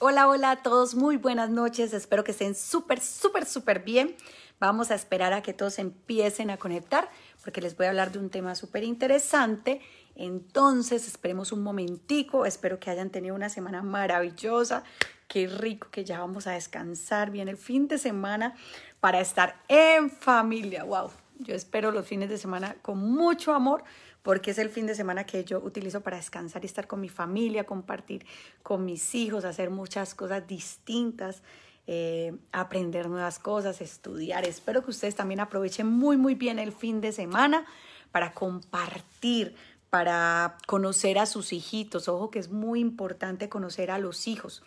Hola, hola a todos, muy buenas noches, espero que estén súper, súper, súper bien. Vamos a esperar a que todos empiecen a conectar porque les voy a hablar de un tema súper interesante. Entonces, esperemos un momentico, espero que hayan tenido una semana maravillosa, qué rico que ya vamos a descansar bien el fin de semana para estar en familia, wow. Yo espero los fines de semana con mucho amor porque es el fin de semana que yo utilizo para descansar y estar con mi familia, compartir con mis hijos, hacer muchas cosas distintas, eh, aprender nuevas cosas, estudiar. Espero que ustedes también aprovechen muy, muy bien el fin de semana para compartir, para conocer a sus hijitos. Ojo que es muy importante conocer a los hijos.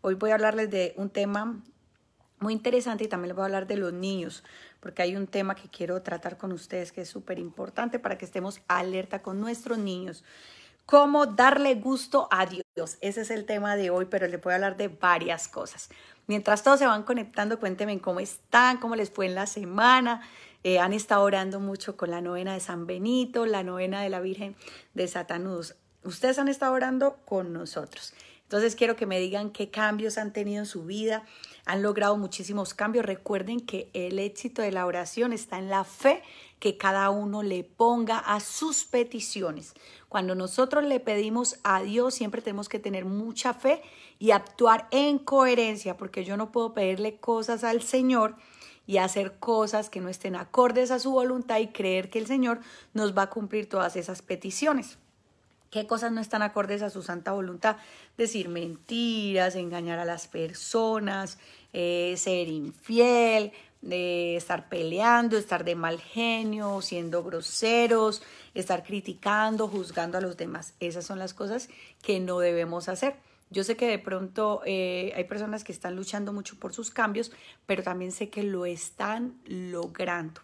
Hoy voy a hablarles de un tema muy interesante y también les voy a hablar de los niños, porque hay un tema que quiero tratar con ustedes que es súper importante para que estemos alerta con nuestros niños. ¿Cómo darle gusto a Dios? Ese es el tema de hoy, pero les voy a hablar de varias cosas. Mientras todos se van conectando, cuéntenme cómo están, cómo les fue en la semana. Eh, han estado orando mucho con la novena de San Benito, la novena de la Virgen de Satanudos. Ustedes han estado orando con nosotros. Entonces quiero que me digan qué cambios han tenido en su vida. Han logrado muchísimos cambios. Recuerden que el éxito de la oración está en la fe que cada uno le ponga a sus peticiones. Cuando nosotros le pedimos a Dios, siempre tenemos que tener mucha fe y actuar en coherencia, porque yo no puedo pedirle cosas al Señor y hacer cosas que no estén acordes a su voluntad y creer que el Señor nos va a cumplir todas esas peticiones qué cosas no están acordes a su santa voluntad, decir mentiras, engañar a las personas, eh, ser infiel, estar peleando, estar de mal genio, siendo groseros, estar criticando, juzgando a los demás. Esas son las cosas que no debemos hacer. Yo sé que de pronto eh, hay personas que están luchando mucho por sus cambios, pero también sé que lo están logrando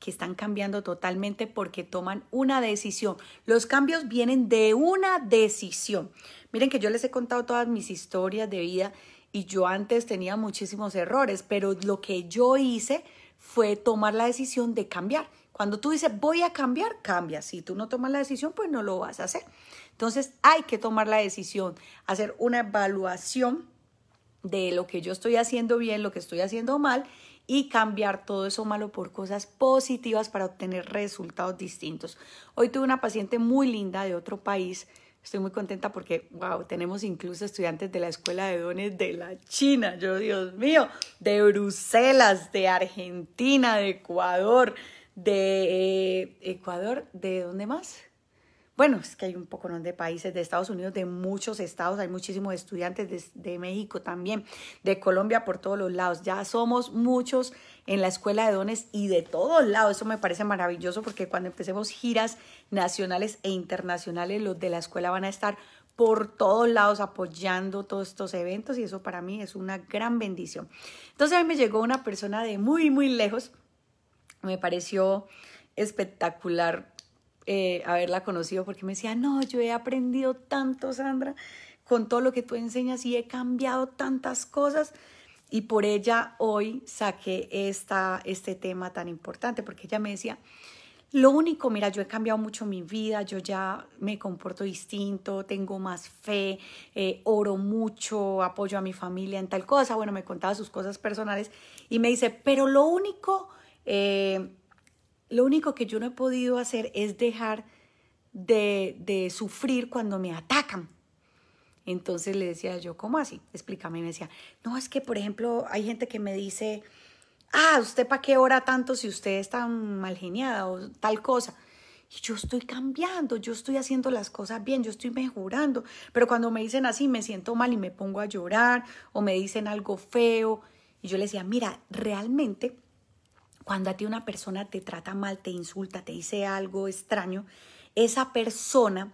que están cambiando totalmente porque toman una decisión. Los cambios vienen de una decisión. Miren que yo les he contado todas mis historias de vida y yo antes tenía muchísimos errores, pero lo que yo hice fue tomar la decisión de cambiar. Cuando tú dices voy a cambiar, cambia. Si tú no tomas la decisión, pues no lo vas a hacer. Entonces hay que tomar la decisión, hacer una evaluación de lo que yo estoy haciendo bien, lo que estoy haciendo mal y cambiar todo eso malo por cosas positivas para obtener resultados distintos. Hoy tuve una paciente muy linda de otro país. Estoy muy contenta porque, wow, tenemos incluso estudiantes de la Escuela de Dones de la China, yo Dios mío, de Bruselas, de Argentina, de Ecuador, de eh, Ecuador, ¿de dónde más? bueno, es que hay un poco de países de Estados Unidos, de muchos estados, hay muchísimos estudiantes de, de, México también, de Colombia, por todos los lados. Ya somos muchos en la escuela de dones y de todos lados. Eso me parece maravilloso porque cuando empecemos giras nacionales e internacionales, los de la escuela van a estar por todos lados apoyando todos estos eventos y eso para mí es una gran bendición. Entonces a mí me llegó una persona de muy, muy lejos. Me pareció espectacular eh, haberla conocido porque me decía, no, yo he aprendido tanto, Sandra, con todo lo que tú enseñas y he cambiado tantas cosas. Y por ella hoy saqué esta, este tema tan importante, porque ella me decía, lo único, mira, yo he cambiado mucho mi vida, yo ya me comporto distinto, tengo más fe, eh, oro mucho, apoyo a mi familia en tal cosa. Bueno, me contaba sus cosas personales y me dice, pero lo único eh, lo único que yo no he podido hacer es dejar de, sufrir cuando me atacan. Entonces le decía yo, ¿cómo así? Explícame. Y me decía, no, es que, por ejemplo, hay gente que me dice, ah, ¿usted para qué ora tanto si usted está mal geniada o tal cosa? Y yo estoy cambiando, yo estoy haciendo las cosas bien, yo estoy mejorando. Pero cuando me dicen así, me siento mal y me pongo a llorar o me dicen algo feo. Y yo le decía, mira, realmente cuando a ti una persona te trata mal, te insulta, te dice algo extraño, esa persona,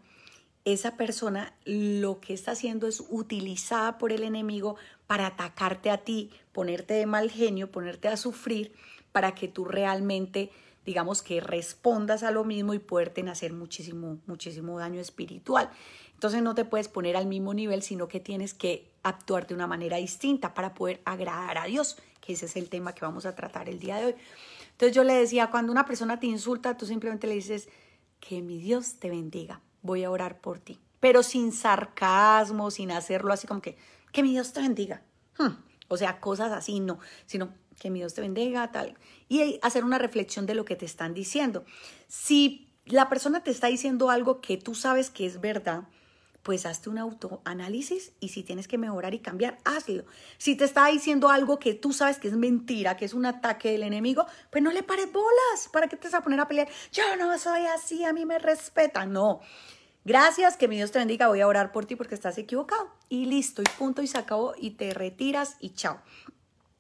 esa persona lo que está haciendo es utilizada por el enemigo para atacarte a ti, ponerte de mal genio, ponerte a sufrir, para que tú realmente digamos que respondas a lo mismo y poderte hacer muchísimo, muchísimo daño espiritual. Entonces no te puedes poner al mismo nivel, sino que tienes que actuar de una manera distinta para poder agradar a Dios ese es el tema que vamos a tratar el día de hoy. Entonces yo le decía, cuando una persona te insulta, tú simplemente le dices, que mi Dios te bendiga, voy a orar por ti, pero sin sarcasmo, sin hacerlo así como que, que mi Dios te bendiga. Hmm, o sea, cosas así, no, sino que mi Dios te bendiga, tal. Y hacer una reflexión de lo que te están diciendo. Si la persona te está diciendo algo que tú sabes que es verdad, pues hazte un autoanálisis y si tienes que mejorar y cambiar, hazlo. Si te está diciendo algo que tú sabes que es mentira, que es un ataque del enemigo, pues no le pares bolas. ¿Para qué te vas a poner a pelear? Yo no soy así, a mí me respetan. No. Gracias, que mi Dios te bendiga. Voy a orar por ti porque estás equivocado. Y listo, y punto, y se acabó, y te retiras y chao.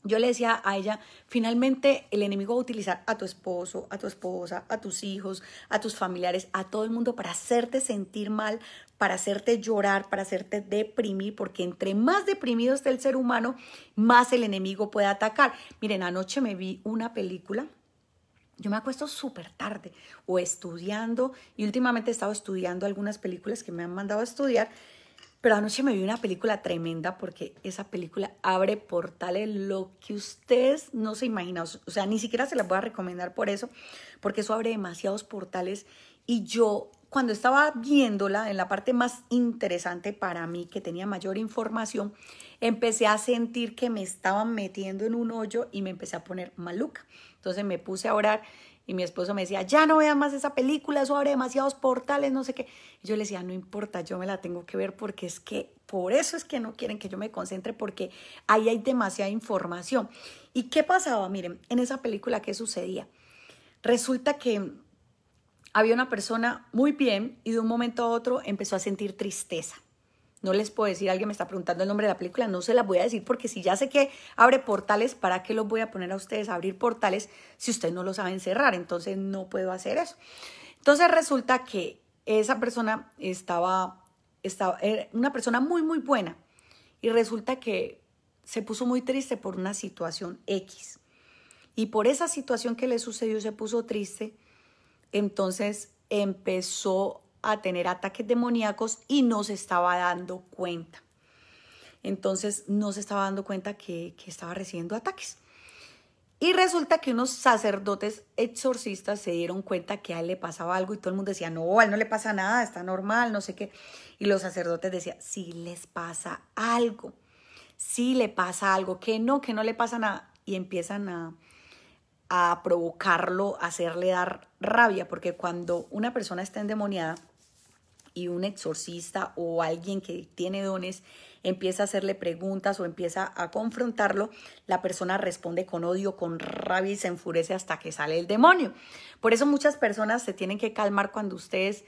Yo le decía a ella, finalmente el enemigo va a utilizar a tu esposo, a tu esposa, a tus hijos, a tus familiares, a todo el mundo para hacerte sentir mal, para hacerte llorar, para hacerte deprimir, porque entre más deprimido esté el ser humano, más el enemigo puede atacar. Miren, anoche me vi una película. Yo me acuesto súper tarde o estudiando, y últimamente he estado estudiando algunas películas que me han mandado a estudiar, pero anoche me vi una película tremenda porque esa película abre portales lo que ustedes no se imaginan. O sea, ni siquiera se las voy a recomendar por eso, porque eso abre demasiados portales y yo cuando estaba viéndola en la parte más interesante para mí, que tenía mayor información, empecé a sentir que me estaban metiendo en un hoyo y me empecé a poner maluca. Entonces me puse a orar y mi esposo me decía, ya no veas más esa película, eso abre demasiados portales, no sé qué. Y yo le decía, no importa, yo me la tengo que ver porque es que por eso es que no quieren que yo me concentre porque ahí hay demasiada información. ¿Y qué pasaba? Miren, en esa película, ¿qué sucedía? Resulta que había una persona muy bien y de un momento a otro empezó a sentir tristeza. No les puedo decir, alguien me está preguntando el nombre de la película, no se la voy a decir porque si ya sé que abre portales, ¿para qué los voy a poner a ustedes a abrir portales si ustedes no lo saben cerrar? Entonces no puedo hacer eso. Entonces resulta que esa persona estaba, estaba era una persona muy, muy buena y resulta que se puso muy triste por una situación X. Y por esa situación que le sucedió se puso triste entonces empezó a tener ataques demoníacos y no se estaba dando cuenta. Entonces no se estaba dando cuenta que, estaba recibiendo ataques. Y resulta que unos sacerdotes exorcistas se dieron cuenta que a él le pasaba algo y todo el mundo decía, no, a él no le pasa nada, está normal, no sé qué. Y los sacerdotes decían, sí les pasa algo, sí le pasa algo, que no, que no le pasa nada. Y empiezan a, a provocarlo, hacerle dar rabia, porque cuando una persona está endemoniada y un exorcista o alguien que tiene dones empieza a hacerle preguntas o empieza a confrontarlo, la persona responde con odio, con rabia y se enfurece hasta que sale el demonio. Por eso muchas personas se tienen que calmar cuando ustedes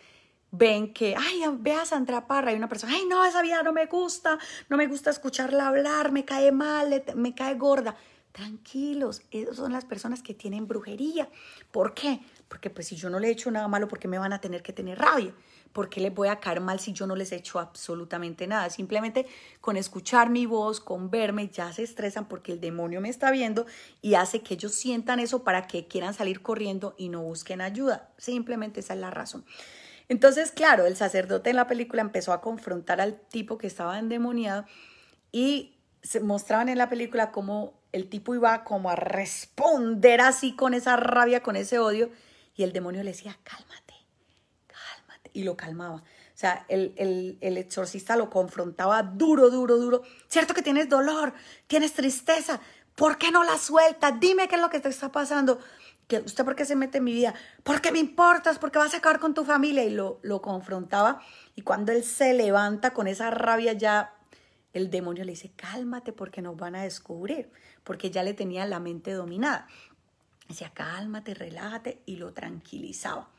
ven que, ay, ve a Sandra Parra, hay una persona, ay, no, esa vida no me gusta, no me gusta escucharla hablar, me cae mal, me cae gorda. Tranquilos, esas son las personas que tienen brujería. ¿Por qué? Porque pues si yo no le he hecho nada malo, ¿por qué me van a tener que tener rabia? ¿Por qué les voy a caer mal si yo no les he hecho absolutamente nada? Simplemente con escuchar mi voz, con verme, ya se estresan porque el demonio me está viendo y hace que ellos sientan eso para que quieran salir corriendo y no busquen ayuda. Simplemente esa es la razón. Entonces, claro, el sacerdote en la película empezó a confrontar al tipo que estaba endemoniado y se mostraban en la película cómo el tipo iba como a responder así con esa rabia, con ese odio, y el demonio le decía, cálmate, cálmate, y lo calmaba. O sea, el, exorcista lo confrontaba duro, duro, duro. Cierto que tienes dolor, tienes tristeza. ¿Por qué no la sueltas? Dime qué es lo que te está pasando. ¿Que ¿Usted por qué se mete en mi vida? ¿Por qué me importas, ¿Por qué vas a acabar con tu familia. Y lo, lo confrontaba. Y cuando él se levanta con esa rabia ya el demonio le dice, cálmate porque nos van a descubrir, porque ya le tenía la mente dominada. Decía, cálmate, relájate y lo tranquilizaba.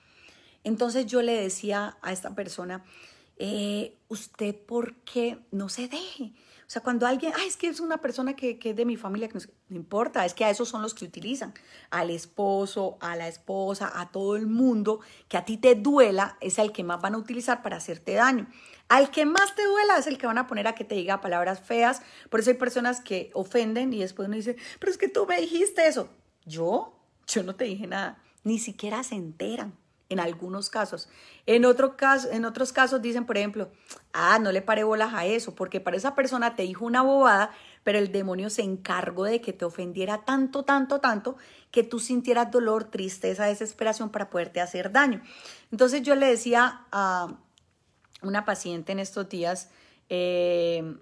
Entonces yo le decía a esta persona, eh, usted por qué no se deje. O sea, cuando alguien, es que es una persona que, que es de mi familia, que no, importa, es que a esos son los que utilizan, al esposo, a la esposa, a todo el mundo, que a ti te duela, es el que más van a utilizar para hacerte daño. Al que más te duela es el que van a poner a que te diga palabras feas. Por eso hay personas que ofenden y después uno dice, pero es que tú me dijiste eso. Yo, yo no te dije nada. Ni siquiera se enteran en algunos casos. En, otro caso, en otros casos dicen, por ejemplo, ah, no le paré bolas a eso, porque para esa persona te dijo una bobada, pero el demonio se encargó de que te ofendiera tanto, tanto, tanto, que tú sintieras dolor, tristeza, desesperación para poderte hacer daño. Entonces yo le decía a una paciente en estos días eh,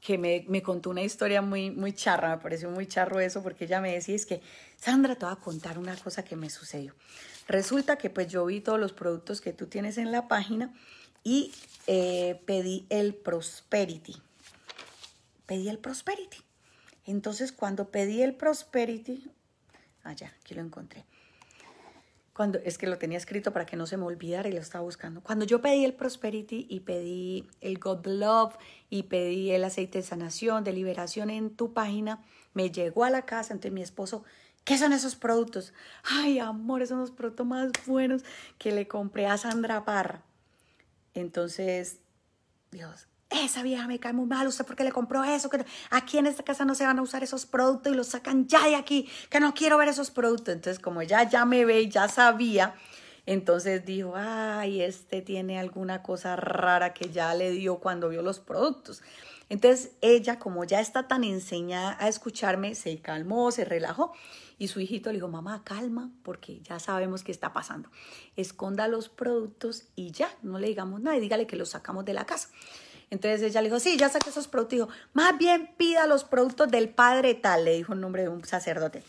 que me, contó una historia muy, muy charra, me pareció muy charro eso, porque ella me decía, es que, Sandra, te voy a contar una cosa que me sucedió. Resulta que pues yo vi todos los productos que tú tienes en la página y eh, pedí el Prosperity. Pedí el Prosperity. Entonces cuando pedí el Prosperity, allá, ah, aquí lo encontré es que lo tenía escrito para que no se me olvidara y lo estaba buscando. Cuando yo pedí el Prosperity y pedí el God Love y pedí el aceite de sanación, de liberación en tu página, me llegó a la casa, entonces mi esposo, ¿qué son esos productos? Ay, amor, son los productos más buenos que le compré a Sandra Parra. Entonces, Dios, esa vieja me cae muy mal, usted qué le compró eso, que aquí en esta casa no se van a usar esos productos y los sacan ya de aquí, que no quiero ver esos productos. Entonces, como ya, ya me ve, ya sabía, entonces dijo, ay, este tiene alguna cosa rara que ya le dio cuando vio los productos. Entonces ella, como ya está tan enseñada a escucharme, se calmó, se relajó y su hijito le dijo, mamá, calma, porque ya sabemos qué está pasando. Esconda los productos y ya, no le digamos nada y dígale que los sacamos de la casa. Entonces ella le dijo, sí, ya saqué esos productos. Y dijo, más bien pida los productos del padre tal, le dijo el nombre de un sacerdote.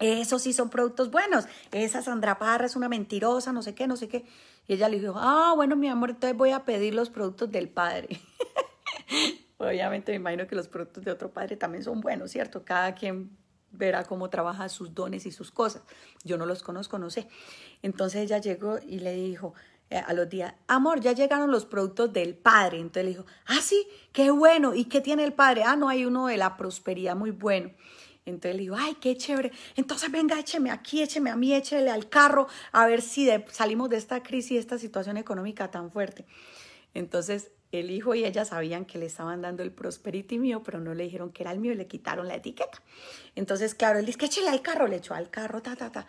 Esos sí son productos buenos. Esa Sandra Parra es una mentirosa, no sé qué, no sé qué. Y ella le dijo, ah, bueno, mi amor, entonces voy a pedir los productos del padre. Obviamente me imagino que los productos de otro padre también son buenos, ¿cierto? Cada quien verá cómo trabaja sus dones y sus cosas. Yo no los conozco, no sé. Entonces ella llegó y le dijo, eh, a los días, amor, ya llegaron los productos del padre. Entonces le dijo, ah, sí, qué bueno. ¿Y qué tiene el padre? Ah, no, hay uno de la prosperidad muy bueno. Entonces le dijo, ay, qué chévere. Entonces venga, écheme aquí, écheme a mí, échele al carro, a ver si salimos de esta crisis, esta situación económica tan fuerte. Entonces el hijo y ella sabían que le estaban dando el prosperity mío, pero no le dijeron que era el mío y le quitaron la etiqueta. Entonces, claro, él dice, échele al carro, le echó al carro, ta, ta, ta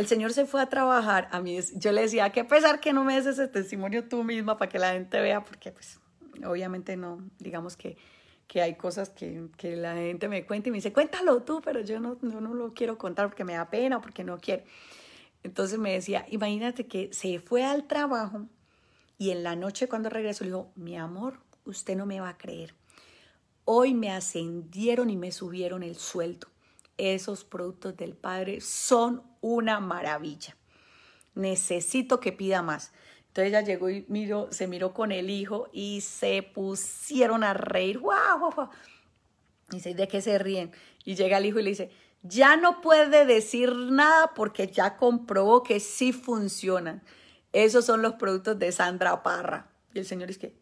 el Señor se fue a trabajar. A mí, yo le decía, qué pesar que no me des ese testimonio tú misma para que la gente vea, porque pues obviamente no, digamos que, que hay cosas que, la gente me cuenta y me dice, cuéntalo tú, pero yo no, no, lo quiero contar porque me da pena, porque no quiero. Entonces me decía, imagínate que se fue al trabajo y en la noche cuando regresó le dijo, mi amor, usted no me va a creer. Hoy me ascendieron y me subieron el sueldo. Esos productos del Padre son una maravilla. Necesito que pida más. Entonces ella llegó y miró, se miró con el hijo y se pusieron a reír. wow, Y dice, ¿de qué se ríen? Y llega el hijo y le dice, ya no puede decir nada porque ya comprobó que sí funcionan. Esos son los productos de Sandra Parra. Y el señor dice,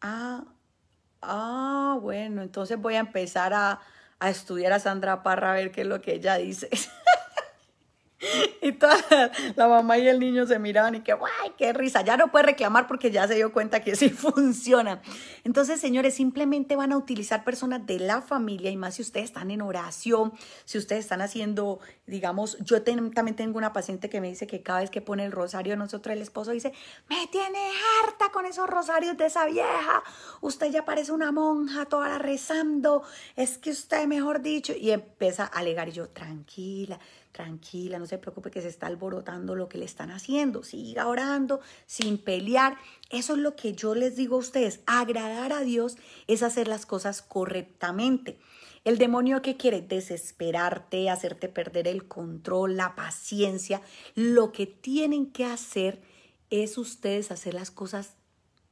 ah, ah, bueno, entonces voy a empezar a, a estudiar a Sandra Parra a ver qué es lo que ella dice. y toda la mamá y el niño se miraban y que, guay, qué risa! Ya no puede reclamar porque ya se dio cuenta que sí funciona. Entonces, señores, simplemente van a utilizar personas de la familia y más si ustedes están en oración, si ustedes están haciendo, digamos, yo también tengo una paciente que me dice que cada vez que pone el rosario, nosotros el esposo dice, me tiene harta con esos rosarios de esa vieja, usted ya parece una monja toda rezando, es que usted, mejor dicho, y empieza a alegar yo, tranquila tranquila, no se preocupe que se está alborotando lo que le están haciendo, siga orando sin pelear. Eso es lo que yo les digo a ustedes, agradar a Dios es hacer las cosas correctamente. El demonio que quiere desesperarte, hacerte perder el control, la paciencia, lo que tienen que hacer es ustedes hacer las cosas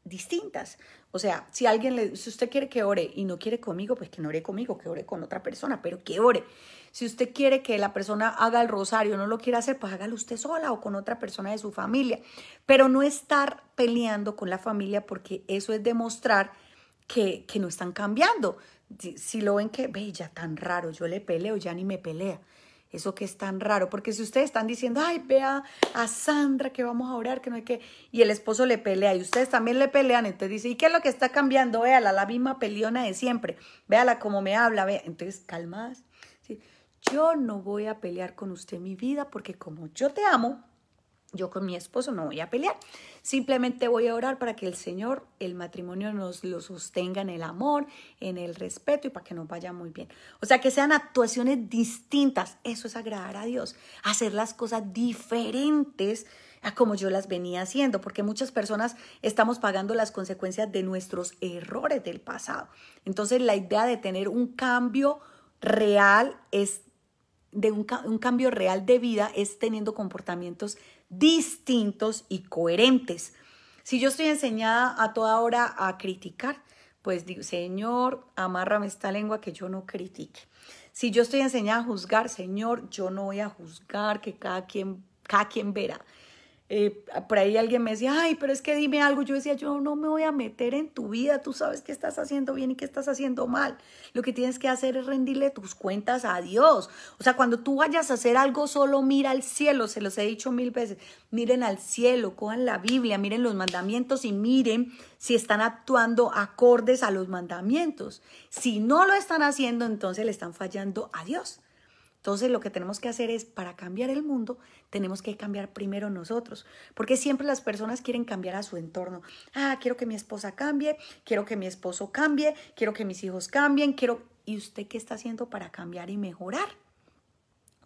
distintas. O sea, si alguien le, si usted quiere que ore y no quiere conmigo, pues que no ore conmigo, que ore con otra persona, pero que ore. Si usted quiere que la persona haga el rosario, no lo quiere hacer, pues hágalo usted sola o con otra persona de su familia. Pero no estar peleando con la familia porque eso es demostrar que, que no están cambiando. Si, si lo ven que, ve, ya tan raro, yo le peleo, ya ni me pelea. Eso que es tan raro, porque si ustedes están diciendo, ay, vea a Sandra que vamos a orar, que no hay que, y el esposo le pelea y ustedes también le pelean, entonces dice, ¿y qué es lo que está cambiando? Véala, la misma peleona de siempre, véala cómo me habla, vea, entonces calmas. ¿sí? Yo no voy a pelear con usted mi vida porque como yo te amo, yo con mi esposo no voy a pelear, simplemente voy a orar para que el Señor, el matrimonio nos lo sostenga en el amor, en el respeto y para que nos vaya muy bien. O sea, que sean actuaciones distintas, eso es agradar a Dios, hacer las cosas diferentes a como yo las venía haciendo, porque muchas personas estamos pagando las consecuencias de nuestros errores del pasado. Entonces, la idea de tener un cambio real es de un, cambio real de vida es teniendo comportamientos distintos y coherentes. Si yo estoy enseñada a toda hora a criticar, pues digo, Señor, amárrame esta lengua que yo no critique. Si yo estoy enseñada a juzgar, Señor, yo no voy a juzgar, que cada quien, cada quien verá. Eh, por ahí alguien me decía, ay, pero es que dime algo. Yo decía, yo no me voy a meter en tu vida. Tú sabes qué estás haciendo bien y qué estás haciendo mal. Lo que tienes que hacer es rendirle tus cuentas a Dios. O sea, cuando tú vayas a hacer algo, solo mira al cielo. Se los he dicho mil veces. Miren al cielo, cojan la Biblia, miren los mandamientos y miren si están actuando acordes a los mandamientos. Si no lo están haciendo, entonces le están fallando a Dios. Entonces lo que tenemos que hacer es, para cambiar el mundo, tenemos que cambiar primero nosotros, porque siempre las personas quieren cambiar a su entorno. Ah, quiero que mi esposa cambie, quiero que mi esposo cambie, quiero que mis hijos cambien, quiero... ¿Y usted qué está haciendo para cambiar y mejorar?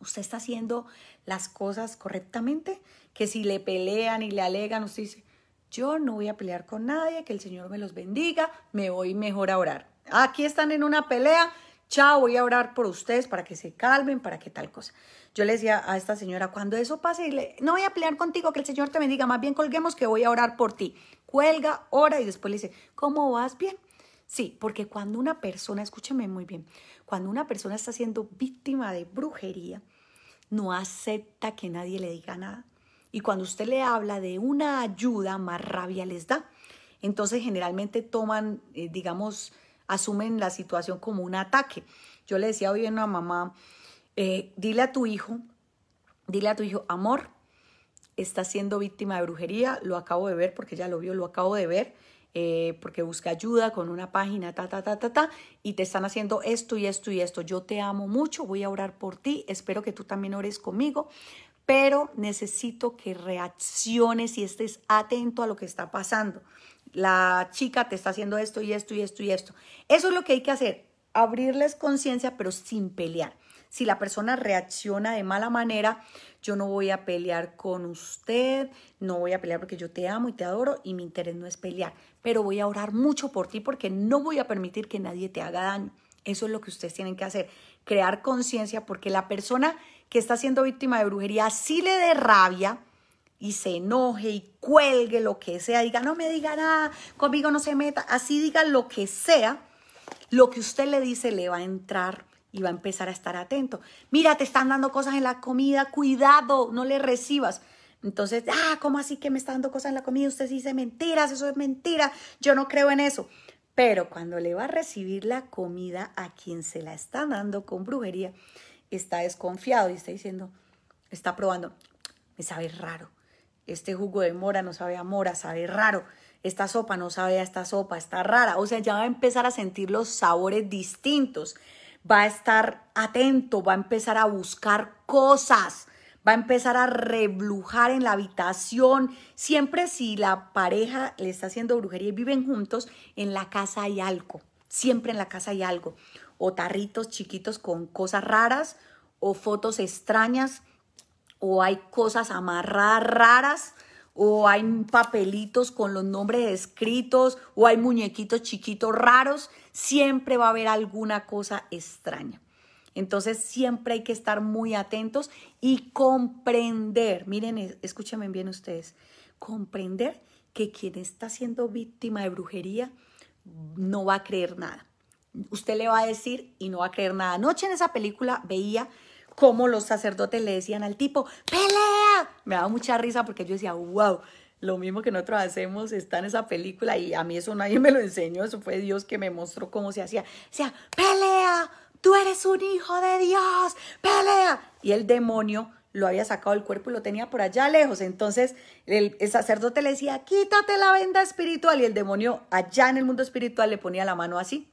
¿Usted está haciendo las cosas correctamente? Que si le pelean y le alegan, usted dice, yo no voy a pelear con nadie, que el Señor me los bendiga, me voy mejor a orar. Aquí están en una pelea, chao, voy a orar por ustedes para que se calmen, para que tal cosa. Yo le decía a esta señora, cuando eso pase, no voy a pelear contigo, que el Señor te bendiga, más bien colguemos que voy a orar por ti. Cuelga, ora y después le dice, ¿cómo vas? Bien. Sí, porque cuando una persona, escúcheme muy bien, cuando una persona está siendo víctima de brujería, no acepta que nadie le diga nada. Y cuando usted le habla de una ayuda, más rabia les da. Entonces generalmente toman, eh, digamos, asumen la situación como un ataque. Yo le decía hoy a una mamá, eh, dile a tu hijo, dile a tu hijo, amor, está siendo víctima de brujería, lo acabo de ver porque ya lo vio, lo acabo de ver, eh, porque busca ayuda con una página, ta, ta, ta, ta, ta, y te están haciendo esto y esto y esto. Yo te amo mucho, voy a orar por ti, espero que tú también ores conmigo, pero necesito que reacciones y estés atento a lo que está pasando la chica te está haciendo esto y esto y esto y esto. Eso es lo que hay que hacer, abrirles conciencia, pero sin pelear. Si la persona reacciona de mala manera, yo no voy a pelear con usted, no voy a pelear porque yo te amo y te adoro y mi interés no es pelear, pero voy a orar mucho por ti porque no voy a permitir que nadie te haga daño. Eso es lo que ustedes tienen que hacer, crear conciencia porque la persona que está siendo víctima de brujería, sí le dé rabia, y se enoje y cuelgue lo que sea, diga, no me diga nada, conmigo no se meta, así diga lo que sea, lo que usted le dice le va a entrar y va a empezar a estar atento. Mira, te están dando cosas en la comida, cuidado, no le recibas. Entonces, ah, ¿cómo así que me está dando cosas en la comida? Usted dice mentiras, eso es mentira, yo no creo en eso. Pero cuando le va a recibir la comida a quien se la está dando con brujería, está desconfiado y está diciendo, está probando, me sabe raro, este jugo de mora no sabe a mora, sabe raro, esta sopa no sabe a esta sopa, está rara. O sea, ya va a empezar a sentir los sabores distintos, va a estar atento, va a empezar a buscar cosas, va a empezar a reblujar en la habitación. Siempre si la pareja le está haciendo brujería y viven juntos, en la casa hay algo, siempre en la casa hay algo. O tarritos chiquitos con cosas raras, o fotos extrañas, o hay cosas amarradas raras, o hay papelitos con los nombres escritos, o hay muñequitos chiquitos raros, siempre va a haber alguna cosa extraña. Entonces siempre hay que estar muy atentos y comprender, miren, escúchenme bien ustedes, comprender que quien está siendo víctima de brujería no va a creer nada. Usted le va a decir y no va a creer nada. Anoche en esa película veía cómo los sacerdotes le decían al tipo, pelea. Me daba mucha risa porque yo decía, wow, lo mismo que nosotros hacemos está en esa película y a mí eso nadie me lo enseñó, eso fue Dios que me mostró cómo se hacía. O sea, pelea, tú eres un hijo de Dios, pelea. Y el demonio lo había sacado del cuerpo y lo tenía por allá lejos. Entonces el, el, sacerdote le decía, quítate la venda espiritual. Y el demonio allá en el mundo espiritual le ponía la mano así.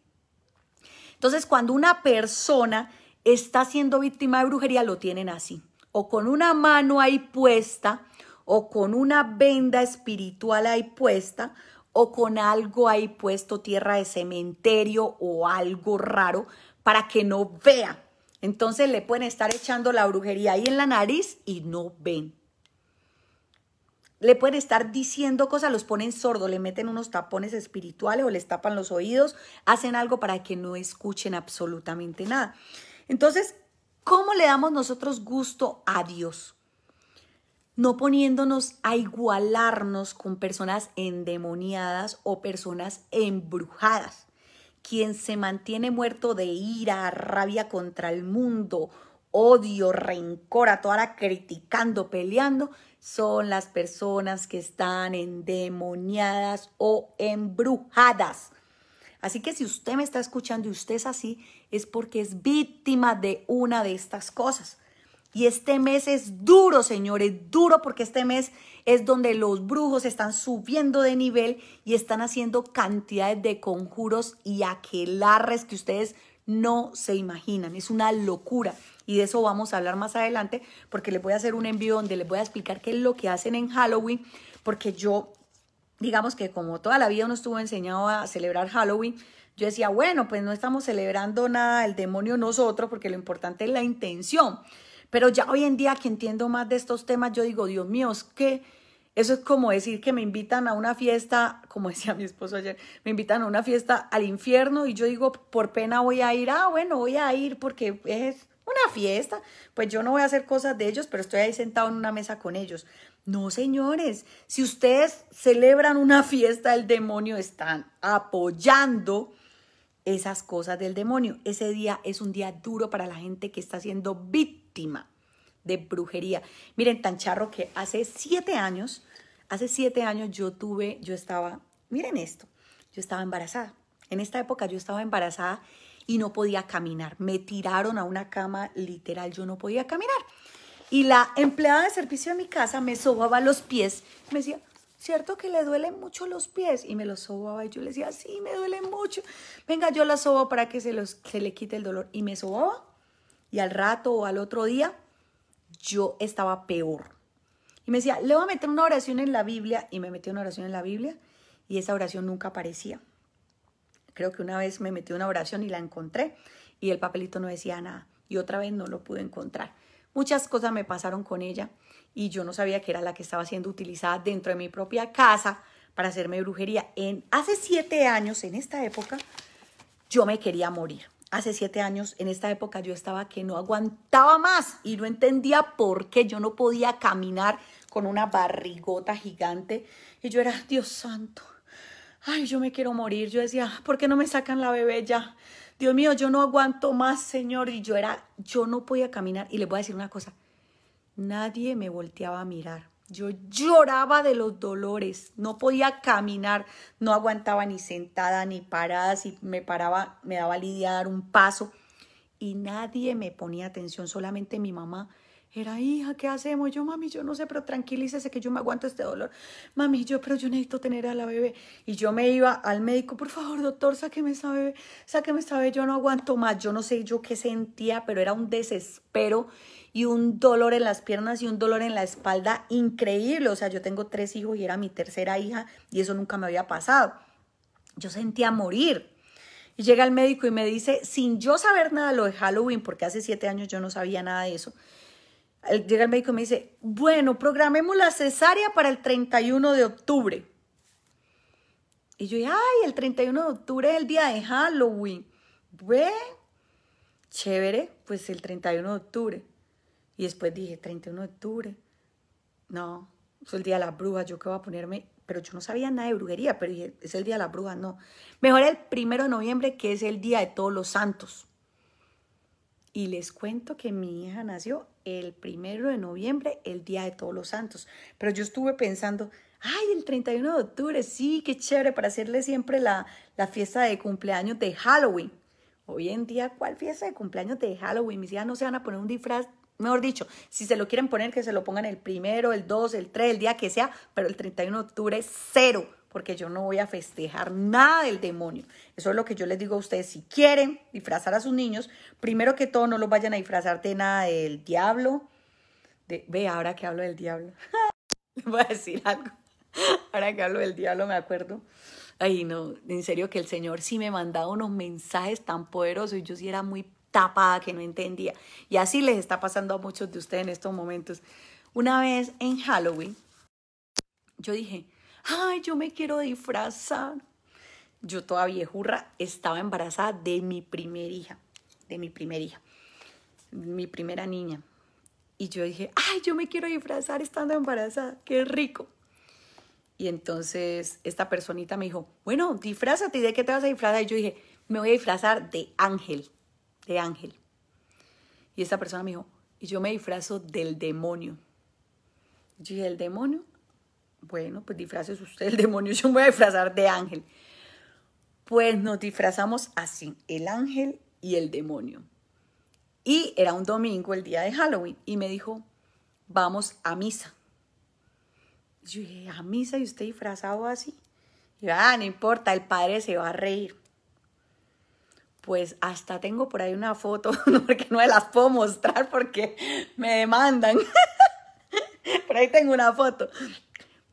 Entonces cuando una persona está siendo víctima de brujería, lo tienen así, o con una mano ahí puesta, o con una venda espiritual ahí puesta, o con algo ahí puesto, tierra de cementerio o algo raro, para que no vea. Entonces le pueden estar echando la brujería ahí en la nariz y no ven. Le pueden estar diciendo cosas, los ponen sordos, le meten unos tapones espirituales o les tapan los oídos, hacen algo para que no escuchen absolutamente nada. Entonces, ¿cómo le damos nosotros gusto a Dios? No poniéndonos a igualarnos con personas endemoniadas o personas embrujadas. Quien se mantiene muerto de ira, rabia contra el mundo, odio, rencor, a toda la criticando, peleando, son las personas que están endemoniadas o embrujadas. Así que si usted me está escuchando y usted es así, es porque es víctima de una de estas cosas. Y este mes es duro, señores, duro porque este mes es donde los brujos están subiendo de nivel y están haciendo cantidades de conjuros y aquelarres que ustedes no se imaginan. Es una locura. Y de eso vamos a hablar más adelante porque les voy a hacer un envío donde les voy a explicar qué es lo que hacen en Halloween. Porque yo, digamos que como toda la vida uno estuvo enseñado a celebrar Halloween, yo decía, bueno, pues no estamos celebrando nada del demonio nosotros, porque lo importante es la intención. Pero ya hoy en día que entiendo más de estos temas, yo digo, Dios mío, ¿qué? que eso es como decir que me invitan a una fiesta, como decía mi esposo ayer, me invitan a una fiesta al infierno y yo digo, por pena voy a ir, ah, bueno, voy a ir porque es una fiesta, pues yo no voy a hacer cosas de ellos, pero estoy ahí sentado en una mesa con ellos. No, señores, si ustedes celebran una fiesta el demonio, están apoyando esas cosas del demonio. Ese día es un día duro para la gente que está siendo víctima de brujería. Miren, tan charro que hace siete años, hace siete años yo tuve, yo estaba, miren esto, yo estaba embarazada. En esta época yo estaba embarazada y no podía caminar. Me tiraron a una cama, literal, yo no podía caminar. Y la empleada de servicio de mi casa me sobaba los pies, me decía, ¿cierto que le duelen mucho los pies? Y me los sobaba y yo le decía, sí, me duelen mucho. Venga, yo la sobo para que se, los, se le quite el dolor. Y me sobaba. Y al rato o al otro día, yo estaba peor. Y me decía, le voy a meter una oración en la Biblia. Y me metí una oración en la Biblia y esa oración nunca aparecía. Creo que una vez me metí una oración y la encontré y el papelito no decía nada. Y otra vez no lo pude encontrar. Muchas cosas me pasaron con ella y yo no sabía que era la que estaba siendo utilizada dentro de mi propia casa para hacerme brujería. En, hace siete años, en esta época, yo me quería morir. Hace siete años, en esta época, yo estaba que no aguantaba más y no entendía por qué yo no podía caminar con una barrigota gigante. Y yo era, Dios santo, ay, yo me quiero morir. Yo decía, ¿por qué no me sacan la bebé ya? Dios mío, yo no aguanto más, Señor. Y yo era, yo no podía caminar. Y les voy a decir una cosa, Nadie me volteaba a mirar. Yo lloraba de los dolores, no podía caminar, no aguantaba ni sentada ni parada, si me paraba me daba lidiar dar un paso y nadie me ponía atención, solamente mi mamá era hija, ¿qué hacemos? Yo, mami, yo no sé, pero tranquilícese que yo me aguanto este dolor. Mami, yo, pero yo necesito tener a la bebé. Y yo me iba al médico, por favor, doctor, sáqueme esa bebé, sáqueme esa bebé, yo no aguanto más. Yo no sé yo qué sentía, pero era un desespero y un dolor en las piernas y un dolor en la espalda increíble. O sea, yo tengo tres hijos y era mi tercera hija y eso nunca me había pasado. Yo sentía morir. Y llega el médico y me dice, sin yo saber nada lo de Halloween, porque hace siete años yo no sabía nada de eso, llega el médico y me dice, bueno, programemos la cesárea para el 31 de octubre. Y yo, ay, el 31 de octubre es el día de Halloween. Güey, chévere, pues el 31 de octubre. Y después dije, 31 de octubre. No, es el día de las brujas, yo que voy a ponerme. Pero yo no sabía nada de brujería, pero dije, es el día de las brujas, no. Mejor el primero de noviembre, que es el día de todos los santos. Y les cuento que mi hija nació el primero de noviembre, el día de todos los santos. Pero yo estuve pensando, ay, el 31 de octubre, sí, qué chévere, para hacerle siempre la, la fiesta de cumpleaños de Halloween. Hoy en día, ¿cuál fiesta de cumpleaños de Halloween? Mis hijas no se van a poner un disfraz mejor dicho, si se lo quieren poner, que se lo pongan el primero, el 2, el 3, el día que sea, pero el 31 de octubre cero, porque yo no voy a festejar nada del demonio. Eso es lo que yo les digo a ustedes. Si quieren disfrazar a sus niños, primero que todo no los vayan a disfrazar de nada del diablo. ve, ahora que hablo del diablo, voy a decir algo. Ahora que hablo del diablo me acuerdo. Ay, no, en serio que el Señor sí me mandaba unos mensajes tan poderosos y yo sí era muy tapada que no entendía. Y así les está pasando a muchos de ustedes en estos momentos. Una vez en Halloween, yo dije, ay, yo me quiero disfrazar. Yo todavía viejurra estaba embarazada de mi primer hija, de mi primer hija, mi primera niña. Y yo dije, ay, yo me quiero disfrazar estando embarazada, qué rico. Y entonces esta personita me dijo, bueno, disfrazate, de qué te vas a disfrazar? Y yo dije, me voy a disfrazar de ángel de ángel. Y esta persona me dijo, y yo me disfrazo del demonio. Yo dije, ¿el demonio? Bueno, pues disfraces usted el demonio, yo me voy a disfrazar de ángel. Pues nos disfrazamos así, el ángel y el demonio. Y era un domingo, el día de Halloween, y me dijo, vamos a misa. Yo dije, ¿a misa y usted disfrazado así? Y yo, ah, no importa, el padre se va a reír pues hasta tengo por ahí una foto, porque no me las puedo mostrar porque me demandan. por ahí tengo una foto.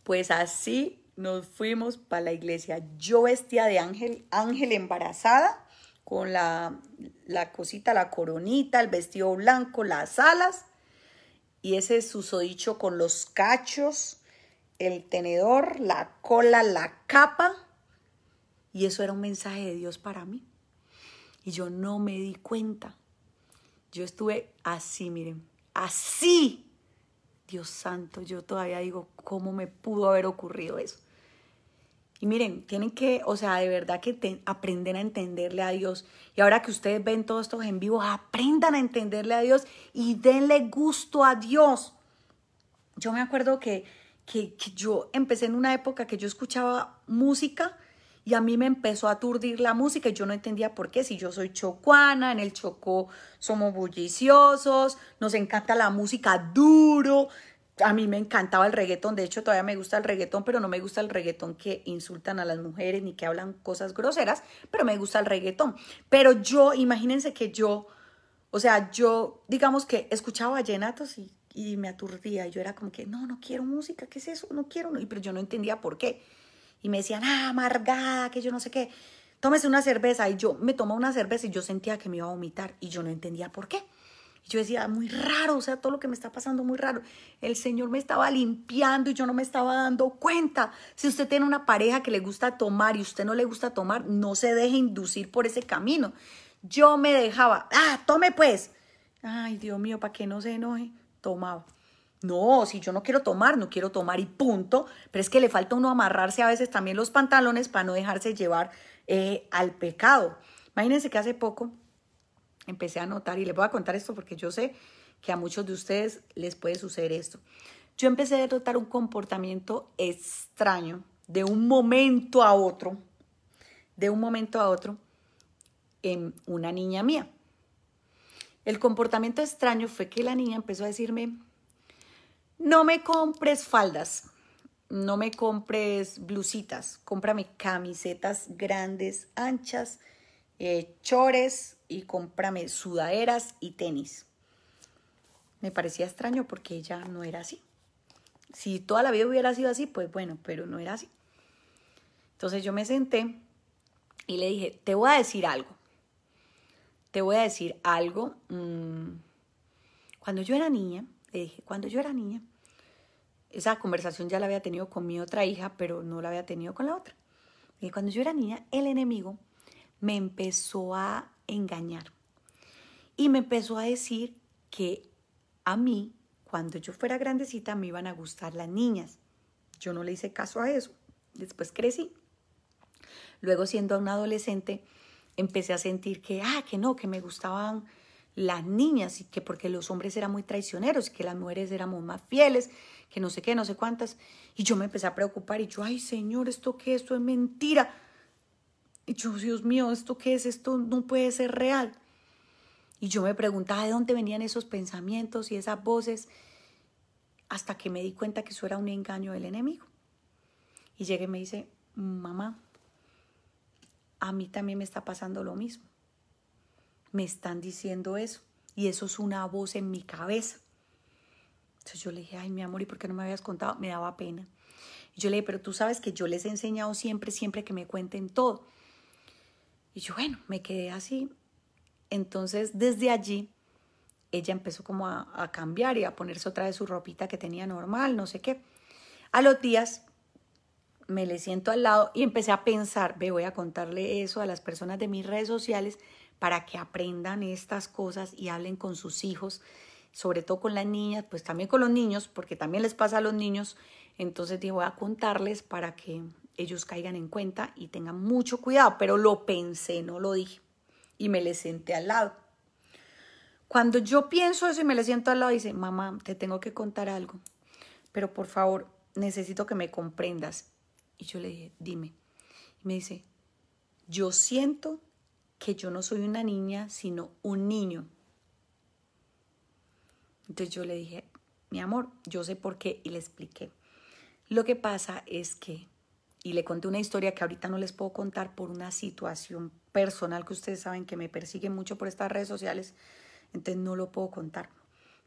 Pues así nos fuimos para la iglesia. Yo vestía de ángel, ángel embarazada, con la, la cosita, la coronita, el vestido blanco, las alas, y ese susodicho con los cachos, el tenedor, la cola, la capa. Y eso era un mensaje de Dios para mí. Y yo no me di cuenta. Yo estuve así, miren, así. Dios santo, yo todavía digo, ¿cómo me pudo haber ocurrido eso? Y miren, tienen que, o sea, de verdad que aprender aprenden a entenderle a Dios. Y ahora que ustedes ven todo esto en vivo, aprendan a entenderle a Dios y denle gusto a Dios. Yo me acuerdo que, que, que yo empecé en una época que yo escuchaba música y a mí me empezó a aturdir la música y yo no entendía por qué, si yo soy chocuana, en el Chocó somos bulliciosos, nos encanta la música duro, a mí me encantaba el reggaetón, de hecho todavía me gusta el reggaetón, pero no me gusta el reggaetón que insultan a las mujeres ni que hablan cosas groseras, pero me gusta el reggaetón. Pero yo, imagínense que yo, o sea, yo digamos que escuchaba vallenatos y, y me aturdía, yo era como que, no, no quiero música, ¿qué es eso? No quiero, pero yo no entendía por qué y me decían, ah, amargada, que yo no sé qué, tómese una cerveza. Y yo me tomo una cerveza y yo sentía que me iba a vomitar y yo no entendía por qué. Y yo decía, muy raro, o sea, todo lo que me está pasando muy raro. El Señor me estaba limpiando y yo no me estaba dando cuenta. Si usted tiene una pareja que le gusta tomar y usted no le gusta tomar, no se deje inducir por ese camino. Yo me dejaba, ah, tome pues. Ay, Dios mío, para que no se enoje, tomaba. No, si yo no quiero tomar, no quiero tomar y punto. Pero es que le falta uno amarrarse a veces también los pantalones para no dejarse llevar eh, al pecado. Imagínense que hace poco empecé a notar, y les voy a contar esto porque yo sé que a muchos de ustedes les puede suceder esto. Yo empecé a notar un comportamiento extraño de un momento a otro, de un momento a otro, en una niña mía. El comportamiento extraño fue que la niña empezó a decirme, no me compres faldas, no me compres blusitas, cómprame camisetas grandes, anchas, eh, chores y cómprame sudaderas y tenis. Me parecía extraño porque ella no era así. Si toda la vida hubiera sido así, pues bueno, pero no era así. Entonces yo me senté y le dije, te voy a decir algo. Te voy a decir algo. Mm, cuando yo era niña, dije, cuando yo era niña, esa conversación ya la había tenido con mi otra hija, pero no la había tenido con la otra. Y cuando yo era niña, el enemigo me empezó a engañar y me empezó a decir que a mí, cuando yo fuera grandecita, me iban a gustar las niñas. Yo no le hice caso a eso. Después crecí. Luego, siendo una adolescente, empecé a sentir que, ah, que no, que me gustaban las niñas y que porque los hombres eran muy traicioneros y que las mujeres éramos más fieles, que no sé qué, no sé cuántas. Y yo me empecé a preocupar y yo, ay Señor, ¿esto qué? Esto es mentira. Y yo, Dios mío, ¿esto qué es? Esto no puede ser real. Y yo me preguntaba de dónde venían esos pensamientos y esas voces hasta que me di cuenta que eso era un engaño del enemigo. Y llegué y me dice, mamá, a mí también me está pasando lo mismo me están diciendo eso. Y eso es una voz en mi cabeza. Entonces yo le dije, ay, mi amor, ¿y por qué no me habías contado? Me daba pena. Y yo le dije, pero tú sabes que yo les he enseñado siempre, siempre que me cuenten todo. Y yo, bueno, me quedé así. Entonces, desde allí, ella empezó como a, cambiar y a ponerse otra vez su ropita que tenía normal, no sé qué. A los días, me le siento al lado y empecé a pensar, me voy a contarle eso a las personas de mis redes sociales para que aprendan estas cosas y hablen con sus hijos, sobre todo con las niñas, pues también con los niños, porque también les pasa a los niños. Entonces dije, voy a contarles para que ellos caigan en cuenta y tengan mucho cuidado, pero lo pensé, no lo dije. Y me le senté al lado. Cuando yo pienso eso y me le siento al lado, dice, mamá, te tengo que contar algo, pero por favor, necesito que me comprendas. Y yo le dije, dime. Y me dice, yo siento que yo no soy una niña, sino un niño. Entonces yo le dije, mi amor, yo sé por qué y le expliqué. Lo que pasa es que, y le conté una historia que ahorita no les puedo contar por una situación personal que ustedes saben que me persigue mucho por estas redes sociales, entonces no lo puedo contar.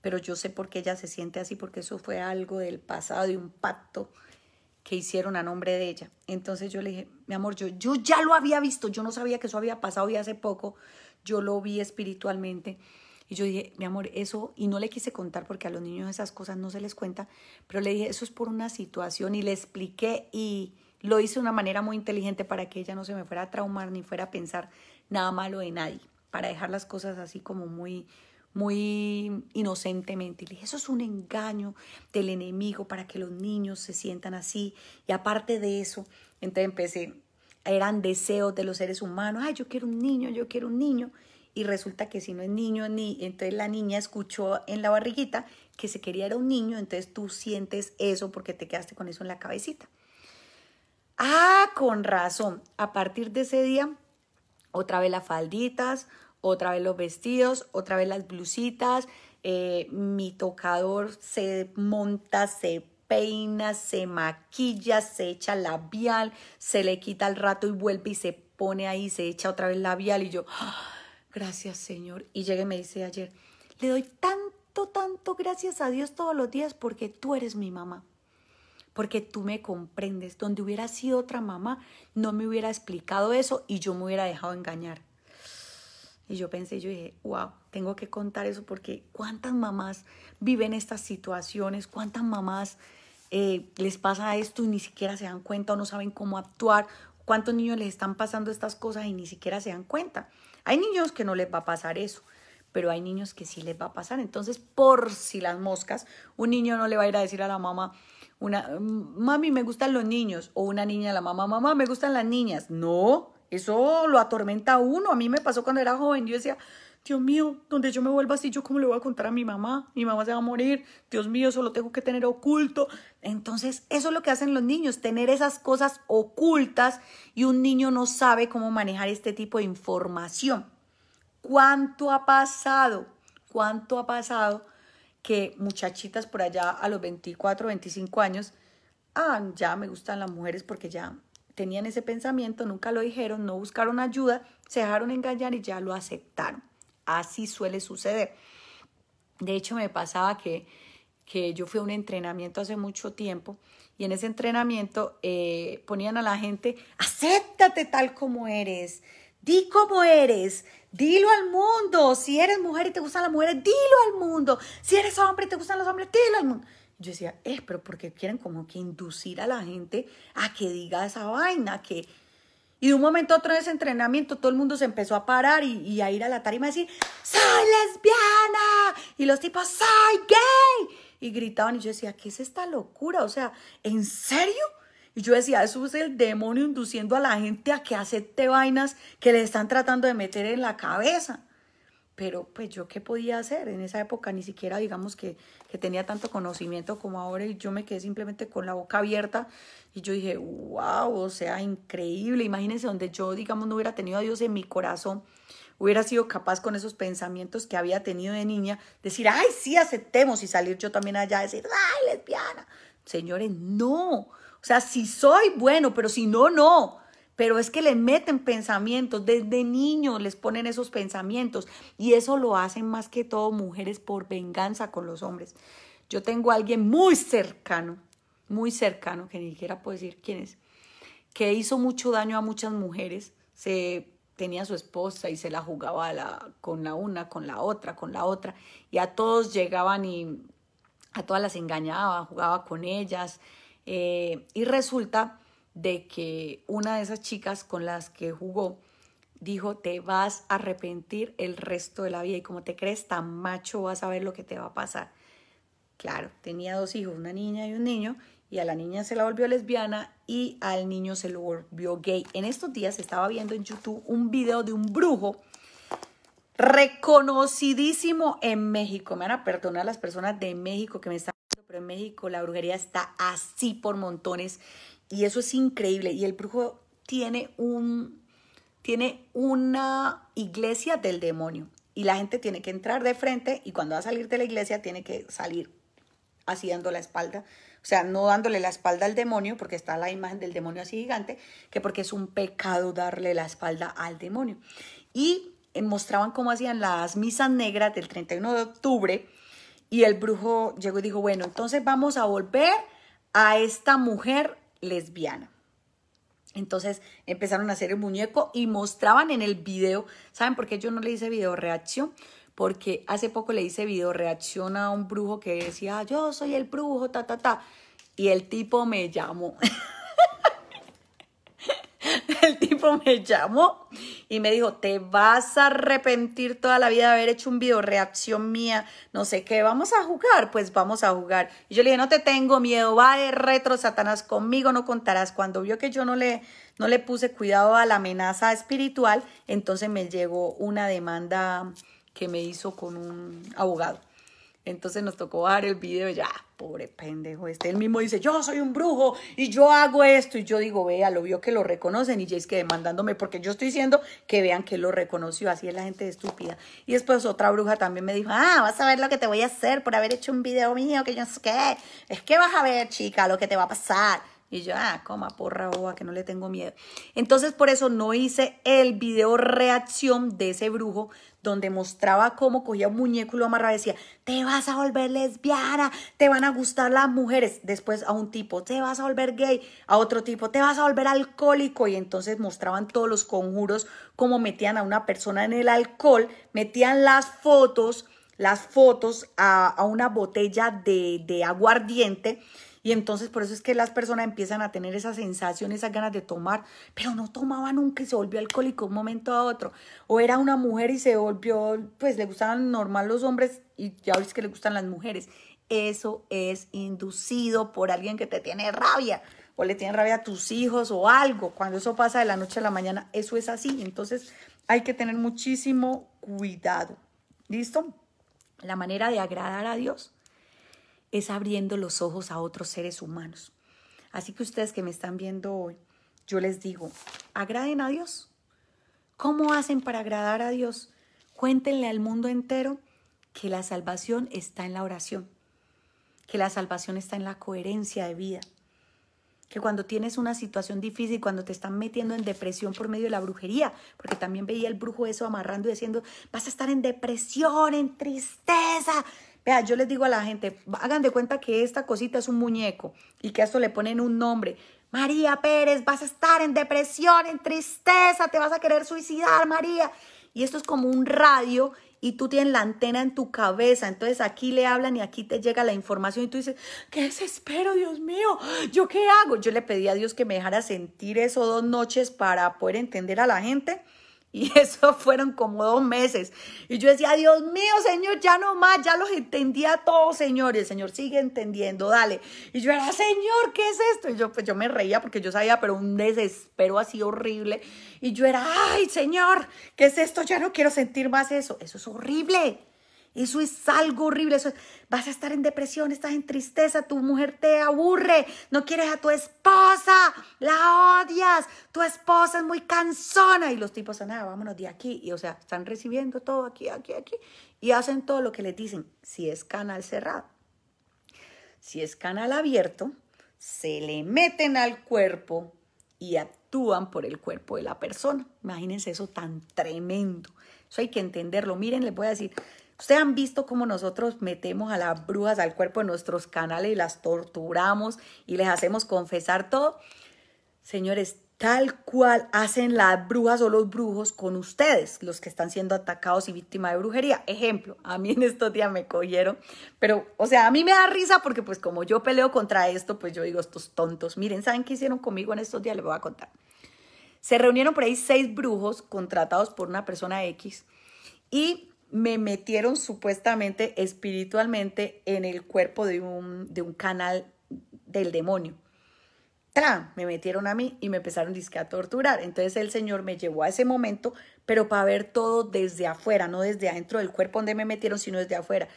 Pero yo sé por qué ella se siente así, porque eso fue algo del pasado, de un pacto que hicieron a nombre de ella. Entonces yo le dije, mi amor, yo, yo ya lo había visto, yo no sabía que eso había pasado y hace poco yo lo vi espiritualmente. Y yo dije, mi amor, eso, y no le quise contar porque a los niños esas cosas no se les cuenta, pero le dije, eso es por una situación y le expliqué y lo hice de una manera muy inteligente para que ella no se me fuera a traumar ni fuera a pensar nada malo de nadie, para dejar las cosas así como muy, muy inocentemente. Y le dije, eso es un engaño del enemigo para que los niños se sientan así. Y aparte de eso, entonces empecé, eran deseos de los seres humanos, ay, yo quiero un niño, yo quiero un niño. Y resulta que si no es niño, ni, entonces la niña escuchó en la barriguita que se quería era un niño, entonces tú sientes eso porque te quedaste con eso en la cabecita. Ah, con razón. A partir de ese día, otra vez las falditas, otra vez los vestidos, otra vez las blusitas, eh, mi tocador se monta, se peina, se maquilla, se echa labial, se le quita al rato y vuelve y se pone ahí, se echa otra vez labial y yo, ¡ah! gracias Señor. Y llegué y me dice ayer, le doy tanto, tanto gracias a Dios todos los días porque tú eres mi mamá porque tú me comprendes. Donde hubiera sido otra mamá, no me hubiera explicado eso y yo me hubiera dejado engañar. Y yo pensé, yo dije, wow, tengo que contar eso porque cuántas mamás viven estas situaciones, cuántas mamás eh, les pasa esto y ni siquiera se dan cuenta o no saben cómo actuar, cuántos niños les están pasando estas cosas y ni siquiera se dan cuenta. Hay niños que no les va a pasar eso, pero hay niños que sí les va a pasar. Entonces, por si las moscas, un niño no le va a ir a decir a la mamá, una, mami, me gustan los niños, o una niña a la mamá, mamá, me gustan las niñas. No, eso lo atormenta a uno. A mí me pasó cuando era joven. Yo decía, Dios mío, donde yo me vuelva así, ¿yo cómo le voy a contar a mi mamá? Mi mamá se va a morir. Dios mío, eso lo tengo que tener oculto. Entonces, eso es lo que hacen los niños, tener esas cosas ocultas y un niño no sabe cómo manejar este tipo de información. ¿Cuánto ha pasado? ¿Cuánto ha pasado que muchachitas por allá a los 24, 25 años, ah, ya me gustan las mujeres porque ya tenían ese pensamiento, nunca lo dijeron, no buscaron ayuda, se dejaron engañar y ya lo aceptaron. Así suele suceder. De hecho, me pasaba que, que yo fui a un entrenamiento hace mucho tiempo y en ese entrenamiento eh, ponían a la gente, acéptate tal como eres, di como eres, dilo al mundo, si eres mujer y te gustan las mujeres, dilo al mundo, si eres hombre y te gustan los hombres, dilo al mundo yo decía, es, pero porque quieren como que inducir a la gente a que diga esa vaina, que... Y de un momento a otro en ese entrenamiento todo el mundo se empezó a parar y, a ir a la tarima y decir, ¡Soy lesbiana! Y los tipos, ¡Soy gay! Y gritaban y yo decía, ¿qué es esta locura? O sea, ¿en serio? Y yo decía, eso es el demonio induciendo a la gente a que acepte vainas que le están tratando de meter en la cabeza pero pues yo qué podía hacer en esa época, ni siquiera digamos que, que, tenía tanto conocimiento como ahora y yo me quedé simplemente con la boca abierta y yo dije, wow, o sea, increíble, imagínense donde yo digamos no hubiera tenido a Dios en mi corazón, hubiera sido capaz con esos pensamientos que había tenido de niña, decir, ay, sí, aceptemos y salir yo también allá a decir, ay, lesbiana. Señores, no. O sea, si soy bueno, pero si no, no pero es que le meten pensamientos, desde niños les ponen esos pensamientos y eso lo hacen más que todo mujeres por venganza con los hombres. Yo tengo a alguien muy cercano, muy cercano, que ni siquiera puedo decir quién es, que hizo mucho daño a muchas mujeres, se tenía su esposa y se la jugaba con la una, con la otra, con la otra, y a todos llegaban y a todas las engañaba, jugaba con ellas, eh, y resulta de que una de esas chicas con las que jugó dijo, te vas a arrepentir el resto de la vida y como te crees tan macho vas a ver lo que te va a pasar. Claro, tenía dos hijos, una niña y un niño, y a la niña se la volvió lesbiana y al niño se lo volvió gay. En estos días estaba viendo en YouTube un video de un brujo reconocidísimo en México. Me van a perdonar las personas de México que me están viendo, pero en México la brujería está así por montones. Y eso es increíble. Y el brujo tiene, un, tiene una iglesia del demonio. Y la gente tiene que entrar de frente y cuando va a salir de la iglesia tiene que salir así dando la espalda. O sea, no dándole la espalda al demonio, porque está la imagen del demonio así gigante, que porque es un pecado darle la espalda al demonio. Y eh, mostraban cómo hacían las misas negras del 31 de octubre. Y el brujo llegó y dijo, bueno, entonces vamos a volver a esta mujer lesbiana. Entonces empezaron a hacer el muñeco y mostraban en el video, ¿saben por qué yo no le hice video reacción? Porque hace poco le hice video reacción a un brujo que decía, ah, yo soy el brujo, ta, ta, ta. Y el tipo me llamó. el tipo me llamó y me dijo, te vas a arrepentir toda la vida de haber hecho un video reacción mía, no sé qué, vamos a jugar, pues vamos a jugar. Y yo le dije, no te tengo miedo, va de retro, Satanás, conmigo no contarás. Cuando vio que yo no le, no le puse cuidado a la amenaza espiritual, entonces me llegó una demanda que me hizo con un abogado. Entonces nos tocó bajar el video ya pobre pendejo este. Él mismo dice, yo soy un brujo y yo hago esto. Y yo digo, vea, lo vio que lo reconocen y ya es que demandándome porque yo estoy diciendo que vean que lo reconoció. Así es la gente estúpida. Y después otra bruja también me dijo, ah, vas a ver lo que te voy a hacer por haber hecho un video mío que yo no sé qué. Es que vas a ver, chica, lo que te va a pasar. Y yo, ah, coma, porra, boba, que no le tengo miedo. Entonces, por eso no hice el video reacción de ese brujo donde mostraba cómo cogía un muñeco y lo amarraba y decía, te vas a volver lesbiana, te van a gustar las mujeres. Después a un tipo, te vas a volver gay, a otro tipo, te vas a volver alcohólico. Y entonces mostraban todos los conjuros, cómo metían a una persona en el alcohol, metían las fotos, las fotos a, a una botella de, de aguardiente y entonces por eso es que las personas empiezan a tener esa sensación, esas ganas de tomar, pero no tomaba nunca y se volvió alcohólico un momento a otro. O era una mujer y se volvió, pues le gustaban normal los hombres y ya ves que le gustan las mujeres. Eso es inducido por alguien que te tiene rabia o le tiene rabia a tus hijos o algo. Cuando eso pasa de la noche a la mañana, eso es así. Entonces hay que tener muchísimo cuidado. ¿Listo? La manera de agradar a Dios es abriendo los ojos a otros seres humanos. Así que ustedes que me están viendo hoy, yo les digo, agraden a Dios. ¿Cómo hacen para agradar a Dios? Cuéntenle al mundo entero que la salvación está en la oración, que la salvación está en la coherencia de vida, que cuando tienes una situación difícil, cuando te están metiendo en depresión por medio de la brujería, porque también veía el brujo eso amarrando y diciendo, vas a estar en depresión, en tristeza, Vea, yo les digo a la gente, hagan de cuenta que esta cosita es un muñeco y que a esto le ponen un nombre. María Pérez, vas a estar en depresión, en tristeza, te vas a querer suicidar, María. Y esto es como un radio y tú tienes la antena en tu cabeza. Entonces aquí le hablan y aquí te llega la información y tú dices, qué desespero, Dios mío, ¿yo qué hago? Yo le pedí a Dios que me dejara sentir eso dos noches para poder entender a la gente. Y eso fueron como dos meses. Y yo decía, Dios mío, Señor, ya no más, ya los entendía todos, Señor. Y el Señor sigue entendiendo, dale. Y yo era, Señor, ¿qué es esto? Y yo, pues yo me reía porque yo sabía, pero un desespero así horrible. Y yo era, ay, Señor, ¿qué es esto? Ya no quiero sentir más eso. Eso es horrible. Eso es algo horrible. Eso vas a estar en depresión, estás en tristeza, tu mujer te aburre, no quieres a tu esposa, la odias, tu esposa es muy cansona. Y los tipos, nada, ah, vámonos de aquí. Y o sea, están recibiendo todo aquí, aquí, aquí. Y hacen todo lo que les dicen. Si es canal cerrado, si es canal abierto, se le meten al cuerpo y actúan por el cuerpo de la persona. Imagínense eso tan tremendo. Eso hay que entenderlo. Miren, les voy a decir, Ustedes han visto cómo nosotros metemos a las brujas al cuerpo de nuestros canales y las torturamos y les hacemos confesar todo. Señores, tal cual hacen las brujas o los brujos con ustedes, los que están siendo atacados y víctimas de brujería. Ejemplo, a mí en estos días me cogieron, pero, o sea, a mí me da risa porque pues como yo peleo contra esto, pues yo digo, estos tontos, miren, ¿saben qué hicieron conmigo en estos días? Les voy a contar. Se reunieron por ahí seis brujos contratados por una persona X y me metieron supuestamente espiritualmente en el cuerpo de un, de un canal del demonio. Tra, Me metieron a mí y me empezaron disque a torturar. Entonces el Señor me llevó a ese momento, pero para ver todo desde afuera, no desde adentro del cuerpo donde me metieron, sino desde afuera.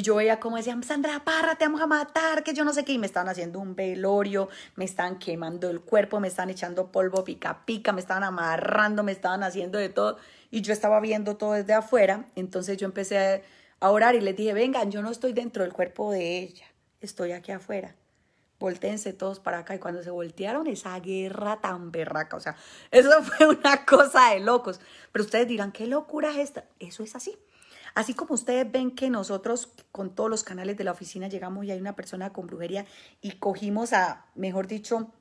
Y yo veía como decían, Sandra Parra, te vamos a matar, que yo no sé qué. Y me estaban haciendo un velorio, me estaban quemando el cuerpo, me estaban echando polvo pica pica, me estaban amarrando, me estaban haciendo de todo. Y yo estaba viendo todo desde afuera. Entonces yo empecé a orar y les dije, vengan, yo no estoy dentro del cuerpo de ella, estoy aquí afuera voltense todos para acá. Y cuando se voltearon, esa guerra tan berraca, o sea, eso fue una cosa de locos. Pero ustedes dirán, ¿qué locura es esta? Eso es así. Así como ustedes ven que nosotros con todos los canales de la oficina llegamos y hay una persona con brujería y cogimos a, mejor dicho,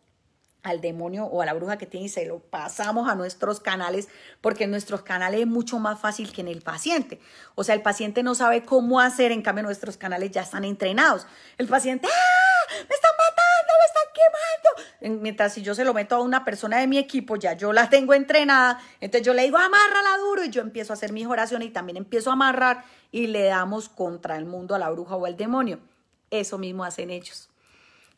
al demonio o a la bruja que tiene y se lo pasamos a nuestros canales porque en nuestros canales es mucho más fácil que en el paciente. O sea, el paciente no sabe cómo hacer, en cambio nuestros canales ya están entrenados. El paciente, ¡ah! ¡Me están Mientras si yo se lo meto a una persona de mi equipo, ya yo la tengo entrenada. Entonces yo le digo, amárrala duro y yo empiezo a hacer mis oraciones y también empiezo a amarrar y le damos contra el mundo, a la bruja o al demonio. Eso mismo hacen ellos.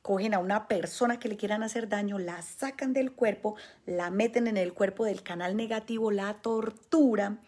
Cogen a una persona que le quieran hacer daño, la sacan del cuerpo, la meten en el cuerpo del canal negativo, la torturan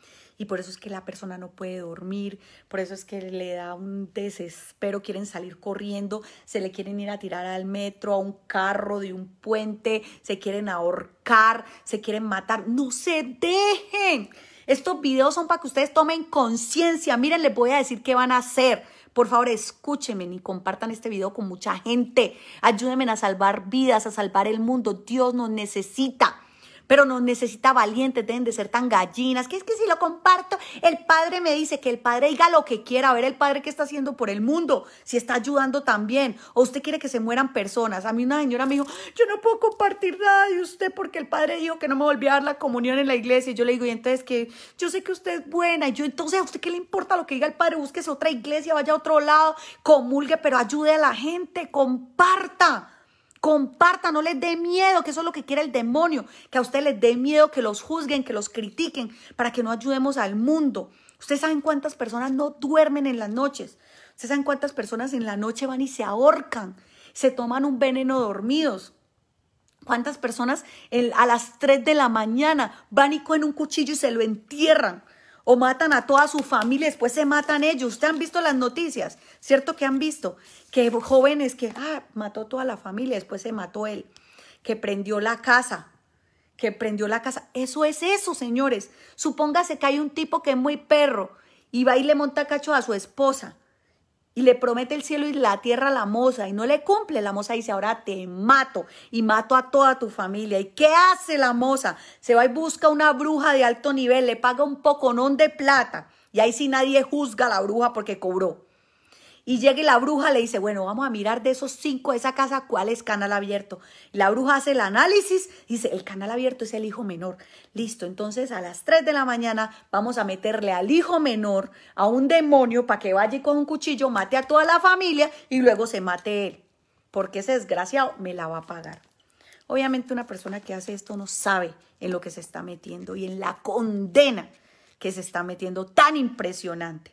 y por eso es que la persona no puede dormir, por eso es que le da un desespero, quieren salir corriendo, se le quieren ir a tirar al metro, a un carro, de un puente, se quieren ahorcar, se quieren matar. No se dejen. Estos videos son para que ustedes tomen conciencia. Miren, les voy a decir qué van a hacer. Por favor, escúchenme y compartan este video con mucha gente. Ayúdenme a salvar vidas, a salvar el mundo. Dios nos necesita pero nos necesita valientes, deben de ser tan gallinas, que es que si lo comparto, el padre me dice que el padre diga lo que quiera, a ver el padre qué está haciendo por el mundo, si está ayudando también, o usted quiere que se mueran personas. A mí una señora me dijo, yo no puedo compartir nada de usted porque el padre dijo que no me volvía a dar la comunión en la iglesia, y yo le digo, y entonces que yo sé que usted es buena, y yo entonces a usted qué le importa lo que diga el padre, búsquese otra iglesia, vaya a otro lado, comulgue, pero ayude a la gente, comparta comparta, no les dé miedo, que eso es lo que quiere el demonio, que a ustedes les dé miedo, que los juzguen, que los critiquen, para que no ayudemos al mundo. Ustedes saben cuántas personas no duermen en las noches. Ustedes saben cuántas personas en la noche van y se ahorcan, se toman un veneno dormidos. ¿Cuántas personas a las 3 de la mañana van y cogen un cuchillo y se lo entierran? o matan a toda su familia, después se matan ellos. Ustedes han visto las noticias, ¿cierto? Que han visto que jóvenes que ah, mató toda la familia, después se mató él, que prendió la casa, que prendió la casa. Eso es eso, señores. Supóngase que hay un tipo que es muy perro y va y le monta cacho a su esposa y le promete el cielo y la tierra a la moza y no le cumple, la moza dice, ahora te mato y mato a toda tu familia. ¿Y qué hace la moza? Se va y busca una bruja de alto nivel, le paga un poconón de plata y ahí sí nadie juzga a la bruja porque cobró. Y llega la bruja le dice, bueno, vamos a mirar de esos cinco de esa casa cuál es canal abierto. La bruja hace el análisis, dice, el canal abierto es el hijo menor. Listo, entonces a las 3 de la mañana vamos a meterle al hijo menor a un demonio para que vaya con un cuchillo, mate a toda la familia y luego se mate él. Porque ese desgraciado me la va a pagar. Obviamente una persona que hace esto no sabe en lo que se está metiendo y en la condena que se está metiendo tan impresionante.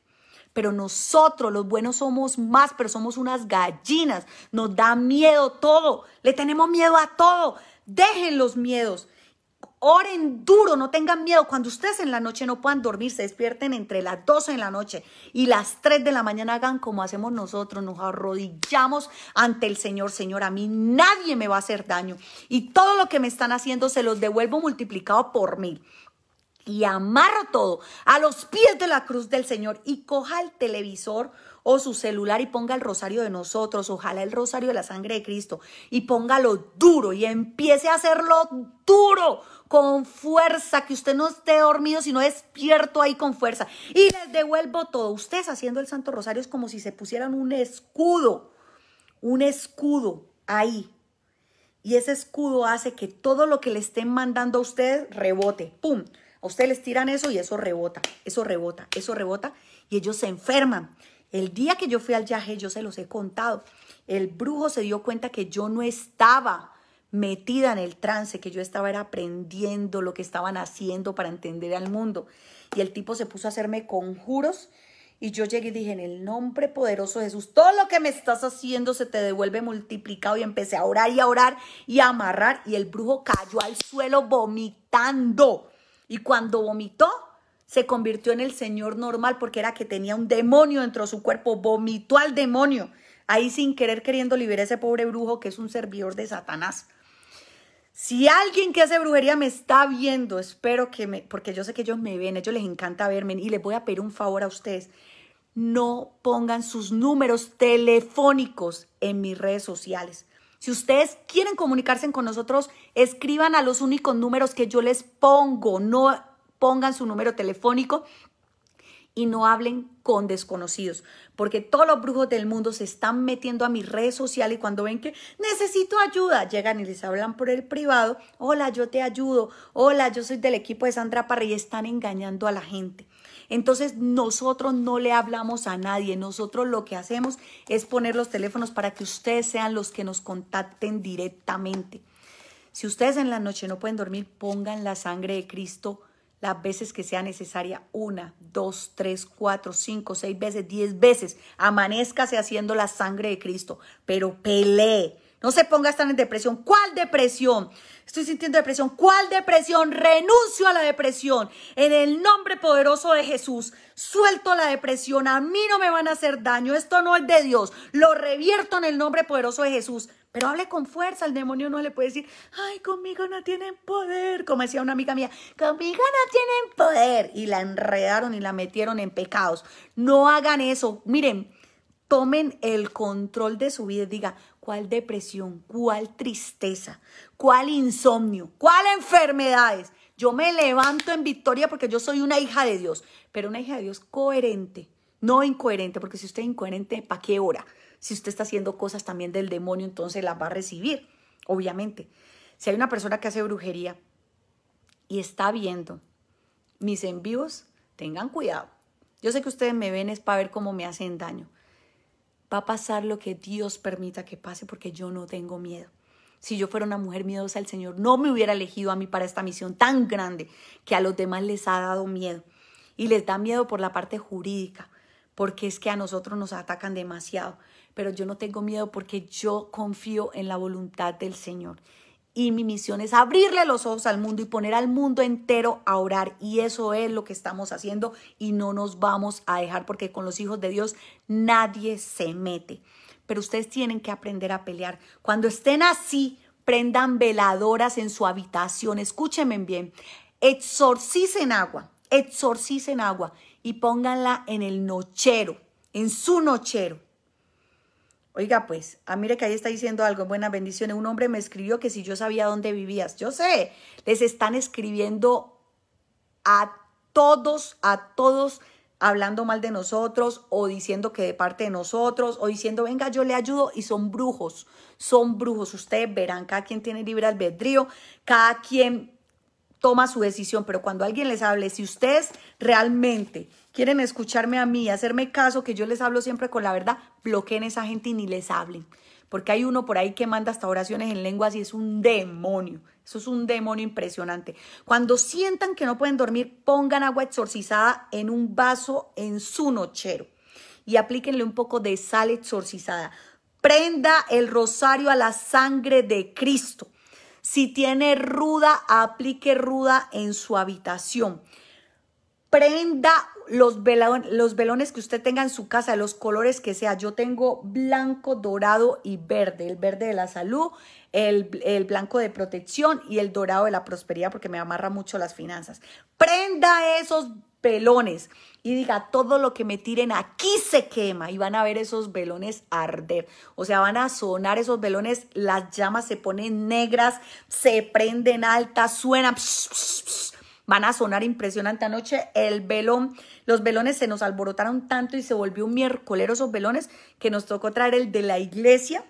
Pero nosotros, los buenos, somos más, pero somos unas gallinas. Nos da miedo todo. Le tenemos miedo a todo. Dejen los miedos. Oren duro, no tengan miedo. Cuando ustedes en la noche no puedan dormir, se despierten entre las 12 de la noche y las 3 de la mañana hagan como hacemos nosotros, nos arrodillamos ante el Señor. Señor, a mí nadie me va a hacer daño y todo lo que me están haciendo se los devuelvo multiplicado por mil y amarra todo a los pies de la cruz del Señor y coja el televisor o su celular y ponga el rosario de nosotros, ojalá el rosario de la sangre de Cristo y póngalo duro y empiece a hacerlo duro con fuerza, que usted no esté dormido, sino despierto ahí con fuerza. Y les devuelvo todo. Ustedes haciendo el Santo Rosario es como si se pusieran un escudo, un escudo ahí. Y ese escudo hace que todo lo que le estén mandando a ustedes rebote. ¡Pum! ustedes tiran eso y eso rebota, eso rebota, eso rebota y ellos se enferman. El día que yo fui al viaje, yo se los he contado, el brujo se dio cuenta que yo no estaba metida en el trance, que yo estaba era aprendiendo lo que estaban haciendo para entender al mundo. Y el tipo se puso a hacerme conjuros y yo llegué y dije, en el nombre poderoso de Jesús, todo lo que me estás haciendo se te devuelve multiplicado y empecé a orar y a orar y a amarrar y el brujo cayó al suelo vomitando y cuando vomitó, se convirtió en el señor normal porque era que tenía un demonio dentro de su cuerpo, vomitó al demonio. Ahí sin querer queriendo liberar a ese pobre brujo que es un servidor de Satanás. Si alguien que hace brujería me está viendo, espero que me, porque yo sé que ellos me ven, ellos les encanta verme y les voy a pedir un favor a ustedes. No pongan sus números telefónicos en mis redes sociales. Si ustedes quieren comunicarse con nosotros, escriban a los únicos números que yo les pongo, no pongan su número telefónico y no hablen con desconocidos, porque todos los brujos del mundo se están metiendo a mi red social y cuando ven que necesito ayuda, llegan y les hablan por el privado, hola, yo te ayudo, hola, yo soy del equipo de Sandra Parra y están engañando a la gente. Entonces nosotros no le hablamos a nadie, nosotros lo que hacemos es poner los teléfonos para que ustedes sean los que nos contacten directamente. Si ustedes en la noche no pueden dormir, pongan la sangre de Cristo las veces que sea necesaria, una, dos, tres, cuatro, cinco, seis veces, diez veces, amanezcase haciendo la sangre de Cristo, pero pelee, no se ponga tan en depresión. ¿Cuál depresión? Estoy sintiendo depresión. ¿Cuál depresión? Renuncio a la depresión. En el nombre poderoso de Jesús, suelto la depresión. A mí no me van a hacer daño. Esto no es de Dios. Lo revierto en el nombre poderoso de Jesús. Pero hable con fuerza. El demonio no le puede decir, ay, conmigo no tienen poder. Como decía una amiga mía, conmigo no tienen poder. Y la enredaron y la metieron en pecados. No hagan eso. Miren, tomen el control de su vida. Diga, cuál depresión, cuál tristeza, cuál insomnio, cuál enfermedades. Yo me levanto en victoria porque yo soy una hija de Dios, pero una hija de Dios coherente, no incoherente, porque si usted es incoherente, ¿para qué hora? Si usted está haciendo cosas también del demonio, entonces las va a recibir, obviamente. Si hay una persona que hace brujería y está viendo mis envíos, tengan cuidado. Yo sé que ustedes me ven es para ver cómo me hacen daño, va a pasar lo que Dios permita que pase porque yo no tengo miedo. Si yo fuera una mujer miedosa, el Señor no me hubiera elegido a mí para esta misión tan grande que a los demás les ha dado miedo. Y les da miedo por la parte jurídica, porque es que a nosotros nos atacan demasiado. Pero yo no tengo miedo porque yo confío en la voluntad del Señor y mi misión es abrirle los ojos al mundo y poner al mundo entero a orar. Y eso es lo que estamos haciendo y no nos vamos a dejar porque con los hijos de Dios nadie se mete. Pero ustedes tienen que aprender a pelear. Cuando estén así, prendan veladoras en su habitación. Escúchenme bien. exorcisen agua, exorcisen agua y pónganla en el nochero, en su nochero. Oiga, pues, ah, mire que ahí está diciendo algo, buenas bendiciones. Un hombre me escribió que si yo sabía dónde vivías, yo sé, les están escribiendo a todos, a todos, hablando mal de nosotros o diciendo que de parte de nosotros o diciendo, venga, yo le ayudo y son brujos, son brujos. Ustedes verán, cada quien tiene libre albedrío, cada quien toma su decisión, pero cuando alguien les hable, si ustedes realmente quieren escucharme a mí, hacerme caso, que yo les hablo siempre con la verdad, bloqueen a esa gente y ni les hablen. Porque hay uno por ahí que manda hasta oraciones en lenguas y es un demonio. Eso es un demonio impresionante. Cuando sientan que no pueden dormir, pongan agua exorcizada en un vaso en su nochero y aplíquenle un poco de sal exorcizada. Prenda el rosario a la sangre de Cristo. Si tiene ruda, aplique ruda en su habitación. Prenda los, los velones que usted tenga en su casa, los colores que sea. Yo tengo blanco, dorado y verde. El verde de la salud, el, blanco de protección y el dorado de la prosperidad porque me amarra mucho las finanzas. Prenda esos velones y diga, todo lo que me tiren aquí se quema y van a ver esos velones arder. O sea, van a sonar esos velones, las llamas se ponen negras, se prenden altas, suena Van a sonar impresionante anoche. El velón, los velones se nos alborotaron tanto y se volvió un miércolero esos velones que nos tocó traer el de la iglesia,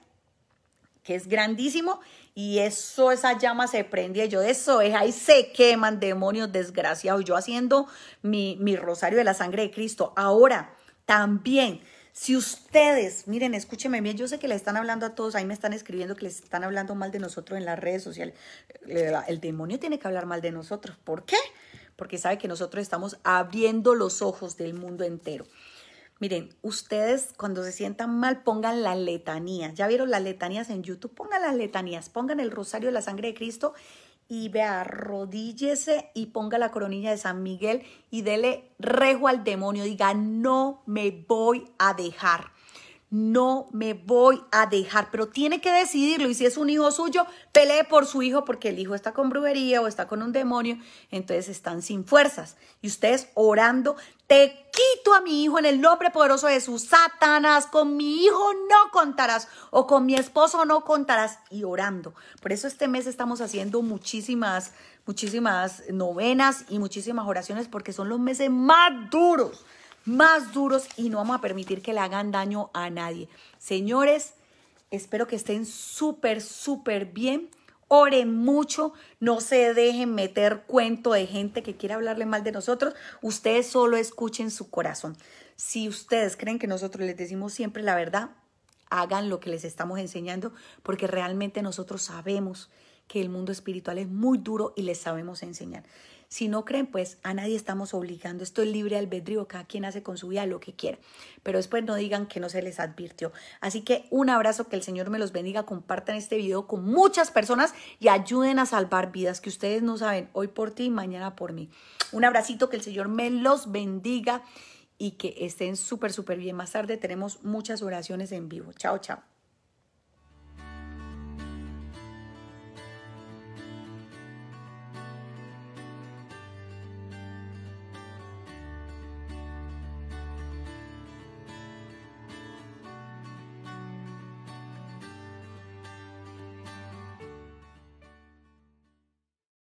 que es grandísimo. Y eso, esa llama se prendía. Yo eso es, ahí se queman demonios desgraciados. Yo haciendo mi, mi rosario de la sangre de Cristo. Ahora, también si ustedes, miren, escúchenme bien, yo sé que le están hablando a todos, ahí me están escribiendo que les están hablando mal de nosotros en las redes sociales. El demonio tiene que hablar mal de nosotros. ¿Por qué? Porque sabe que nosotros estamos abriendo los ojos del mundo entero. Miren, ustedes cuando se sientan mal pongan las letanías. Ya vieron las letanías en YouTube, pongan las letanías, pongan el rosario de la sangre de Cristo y vea, arrodíllese y ponga la coronilla de San Miguel y dele rejo al demonio. Diga, no me voy a dejar no me voy a dejar, pero tiene que decidirlo. Y si es un hijo suyo, pelee por su hijo porque el hijo está con brujería o está con un demonio, entonces están sin fuerzas. Y ustedes orando, te quito a mi hijo en el nombre poderoso de su Satanás, con mi hijo no contarás o con mi esposo no contarás y orando. Por eso este mes estamos haciendo muchísimas, muchísimas novenas y muchísimas oraciones porque son los meses más duros más duros y no vamos a permitir que le hagan daño a nadie. Señores, espero que estén súper, súper bien. Oren mucho, no se dejen meter cuento de gente que quiere hablarle mal de nosotros. Ustedes solo escuchen su corazón. Si ustedes creen que nosotros les decimos siempre la verdad, hagan lo que les estamos enseñando, porque realmente nosotros sabemos que el mundo espiritual es muy duro y les sabemos enseñar. Si no creen, pues a nadie estamos obligando. Esto es libre albedrío, cada quien hace con su vida lo que quiera. Pero después no digan que no se les advirtió. Así que un abrazo, que el Señor me los bendiga. Compartan este video con muchas personas y ayuden a salvar vidas que ustedes no saben, hoy por ti y mañana por mí. Un abracito, que el Señor me los bendiga y que estén súper, súper bien. Más tarde tenemos muchas oraciones en vivo. Chao, chao.